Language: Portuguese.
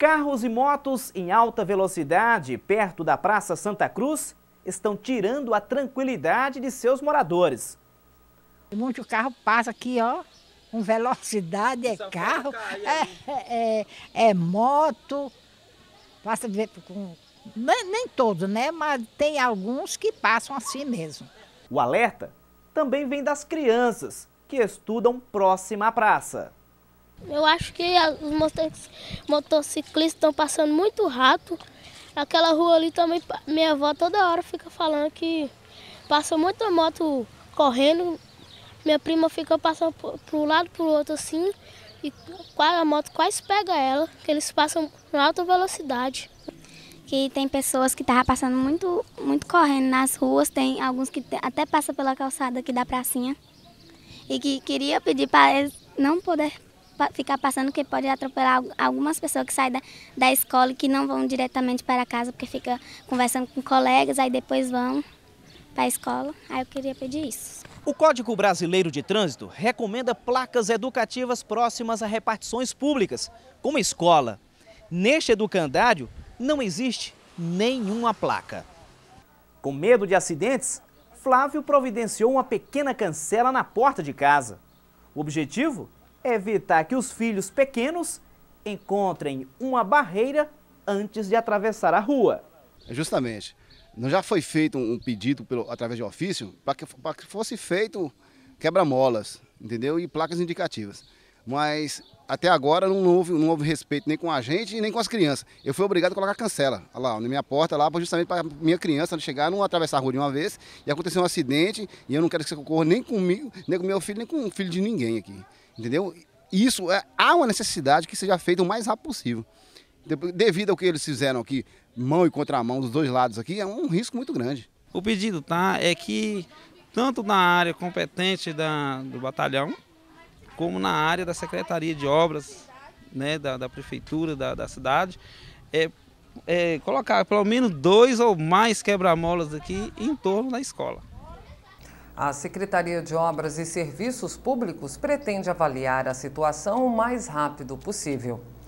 Carros e motos em alta velocidade perto da Praça Santa Cruz estão tirando a tranquilidade de seus moradores. Muito carro passa aqui, ó, com velocidade, é carro, é, é, é, é, moto, passa com. Nem, né, nem todos, né? Mas tem alguns que passam assim mesmo. O alerta também vem das crianças que estudam próxima à praça. Eu acho que os motociclistas estão passando muito rato. Aquela rua ali também, minha avó toda hora fica falando que passa muita moto correndo. Minha prima fica passando para um lado para o outro assim. E a moto quase pega ela, que eles passam em alta velocidade. Que tem pessoas que estavam passando muito, muito correndo nas ruas, tem alguns que até passam pela calçada aqui da pracinha. E que queria pedir para eles não poder ficar passando, que pode atropelar algumas pessoas que saem da, da escola e que não vão diretamente para casa, porque fica conversando com colegas, aí depois vão para a escola. Aí eu queria pedir isso. O Código Brasileiro de Trânsito recomenda placas educativas próximas a repartições públicas, como escola. Neste educandário, não existe nenhuma placa. Com medo de acidentes, Flávio providenciou uma pequena cancela na porta de casa. O objetivo? evitar que os filhos pequenos encontrem uma barreira antes de atravessar a rua. Justamente. Não já foi feito um pedido pelo, através de ofício para que, que fosse feito quebra-molas, entendeu? E placas indicativas. Mas até agora não houve, não houve respeito nem com a gente nem com as crianças. Eu fui obrigado a colocar cancela lá na minha porta, lá justamente para minha criança chegar, não atravessar a rua de uma vez. E acontecer um acidente e eu não quero que isso ocorra nem comigo, nem com meu filho, nem com o filho de ninguém aqui. Entendeu? Isso é, há uma necessidade que seja feita o mais rápido possível. Devido ao que eles fizeram aqui, mão e contramão dos dois lados aqui, é um risco muito grande. O pedido tá é que tanto na área competente da, do batalhão, como na área da Secretaria de Obras, né, da, da Prefeitura, da, da cidade, é, é, colocar pelo menos dois ou mais quebra-molas aqui em torno da escola. A Secretaria de Obras e Serviços Públicos pretende avaliar a situação o mais rápido possível.